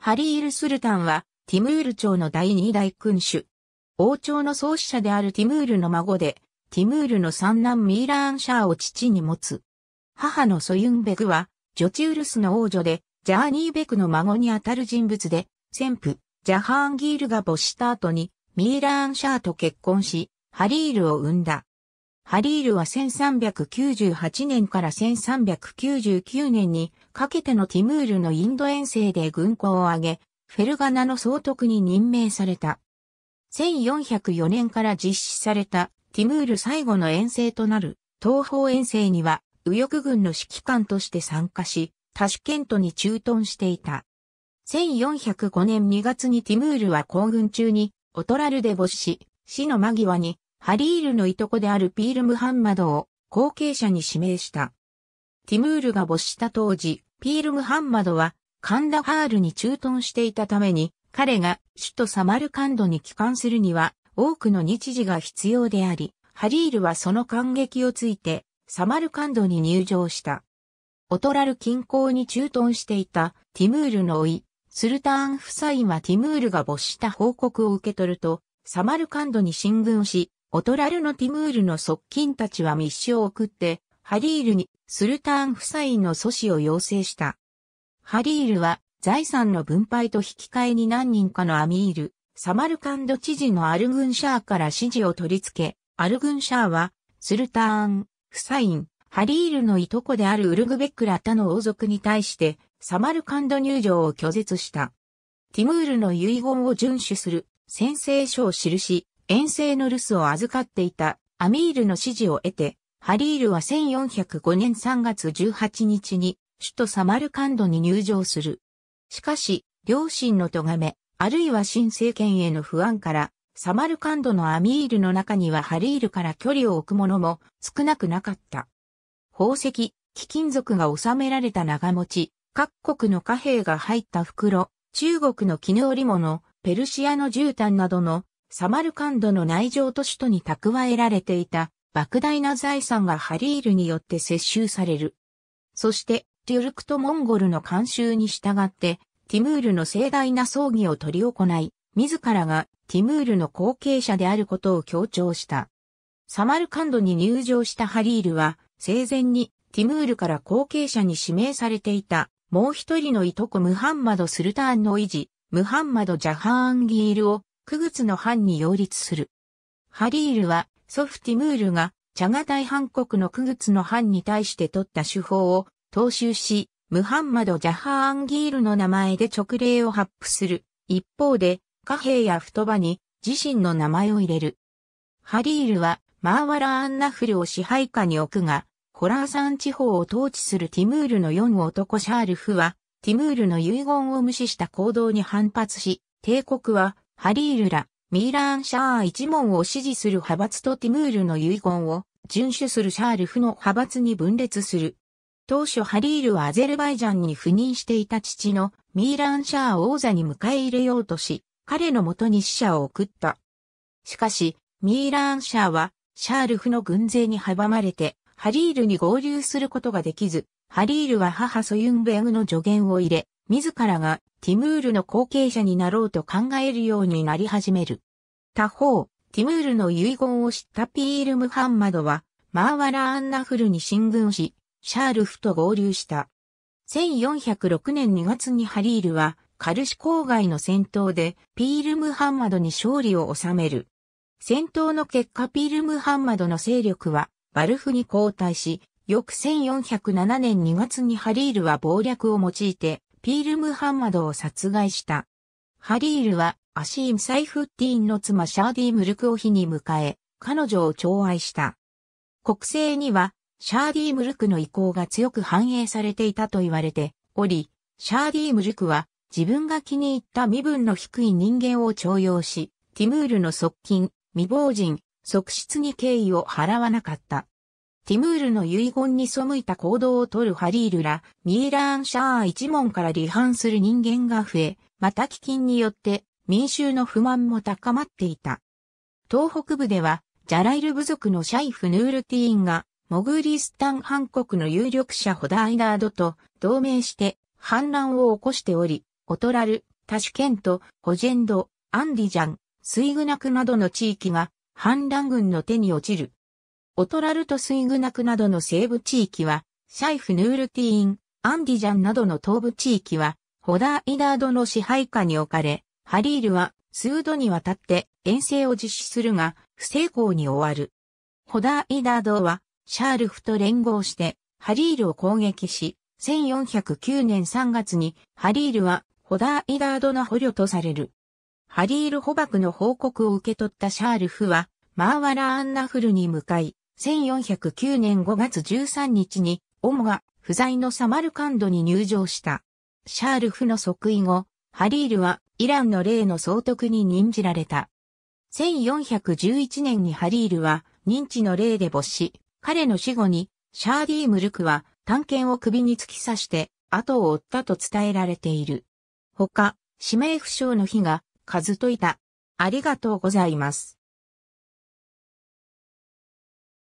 ハリール・スルタンは、ティムール朝の第二代君主。王朝の創始者であるティムールの孫で、ティムールの三男ミーラーン・シャーを父に持つ。母のソユンベクは、ジョチウルスの王女で、ジャーニーベクの孫にあたる人物で、先父、ジャハーンギールが没した後に、ミーラーン・シャーと結婚し、ハリールを生んだ。ハリールは1398年から1399年にかけてのティムールのインド遠征で軍港を挙げ、フェルガナの総督に任命された。1404年から実施されたティムール最後の遠征となる東方遠征には右翼軍の指揮官として参加し、タシケントに駐屯していた。1405年2月にティムールは行軍中にオトラルで没し、死の間際にハリールのいとこであるピール・ムハンマドを後継者に指名した。ティムールが没した当時、ピール・ムハンマドはカンダハールに駐屯していたために、彼が首都サマルカンドに帰還するには多くの日時が必要であり、ハリールはその感激をついてサマルカンドに入場した。オトラル近郊に駐屯していたティムールの甥、スルターン夫妻はティムールが没した報告を受け取ると、サマルカンドに進軍し、オトラルのティムールの側近たちは密書を送って、ハリールにスルターン夫妻の阻止を要請した。ハリールは財産の分配と引き換えに何人かのアミール、サマルカンド知事のアルグンシャーから指示を取り付け、アルグンシャーは、スルターン、フサイン、ハリールのいとこであるウルグベックら他の王族に対して、サマルカンド入場を拒絶した。ティムールの遺言を遵守する、宣誓書を記し、遠征の留守を預かっていたアミールの指示を得て、ハリールは1405年3月18日に首都サマルカンドに入城する。しかし、両親の咎め、あるいは新政権への不安から、サマルカンドのアミールの中にはハリールから距離を置く者も少なくなかった。宝石、貴金属が収められた長持ち、各国の貨幣が入った袋、中国の絹織物、ペルシアの絨毯などのサマルカンドの内情都市とに蓄えられていた莫大な財産がハリールによって接収される。そして、テュルクとモンゴルの慣習に従って、ティムールの盛大な葬儀を執り行い、自らがティムールの後継者であることを強調した。サマルカンドに入場したハリールは、生前にティムールから後継者に指名されていた、もう一人のいとこムハンマド・スルターンの維持、ムハンマド・ジャハーンギールをクグツの藩に擁立する。ハリールは、ソフティムールが、チ茶賀大藩国のクグツの藩に対して取った手法を、踏襲し、ムハンマド・ジャハーアンギールの名前で直令を発布する。一方で、貨幣や太場に、自身の名前を入れる。ハリールは、マーワラ・アンナフルを支配下に置くが、ホラーサン地方を統治するティムールの四男シャールフは、ティムールの遺言を無視した行動に反発し、帝国はハリールら、ミーラーン・シャー一門を支持する派閥とティムールの遺言を遵守するシャールフの派閥に分裂する。当初ハリールはアゼルバイジャンに赴任していた父のミーランシャー王座に迎え入れようとし、彼のもとに死者を送った。しかし、ミーランシャーはシャールフの軍勢に阻まれて、ハリールに合流することができず、ハリールは母ソユンベグの助言を入れ、自らがティムールの後継者になろうと考えるようになり始める。他方、ティムールの遺言を知ったピール・ムハンマドは、マーワラ・アンナフルに進軍し、シャールフと合流した。1406年2月にハリールは、カルシ郊外の戦闘で、ピール・ムハンマドに勝利を収める。戦闘の結果ピール・ムハンマドの勢力は、バルフに後退し、翌1407年2月にハリールは暴略を用いて、ヒール・ムハンマドを殺害した。ハリールはアシーム・サイフッティーンの妻シャーディ・ムルクを火に迎え、彼女を寵愛した。国政にはシャーディ・ムルクの意向が強く反映されていたと言われており、シャーディ・ムルクは自分が気に入った身分の低い人間を徴用し、ティムールの側近、未亡人、側室に敬意を払わなかった。ティムールの遺言に背いた行動をとるハリールら、ミーラーン・シャア一門から離反する人間が増え、また飢饉によって民衆の不満も高まっていた。東北部では、ジャライル部族のシャイフ・ヌールティーンが、モグーリスタン・ハン国の有力者ホダイナードと同盟して反乱を起こしており、オトラル、タシュケント、ホジェンド、アンディジャン、スイグナクなどの地域が反乱軍の手に落ちる。オトラルトスイグナクなどの西部地域は、シャイフ・ヌールティーン、アンディジャンなどの東部地域は、ホダー・イダードの支配下に置かれ、ハリールは数度にわたって遠征を実施するが、不成功に終わる。ホダー・イダードは、シャールフと連合して、ハリールを攻撃し、1409年3月に、ハリールは、ホダー・イダードの捕虜とされる。ハリール捕獲の報告を受け取ったシャールフは、マーワラ・アンナフルに向かい、1409年5月13日に、オモが不在のサマルカンドに入場した。シャールフの即位後、ハリールはイランの例の総督に任じられた。1411年にハリールは認知の例で没し、彼の死後にシャーディムルクは探検を首に突き刺して後を追ったと伝えられている。他、指名不詳の日が数といた。ありがとうございます。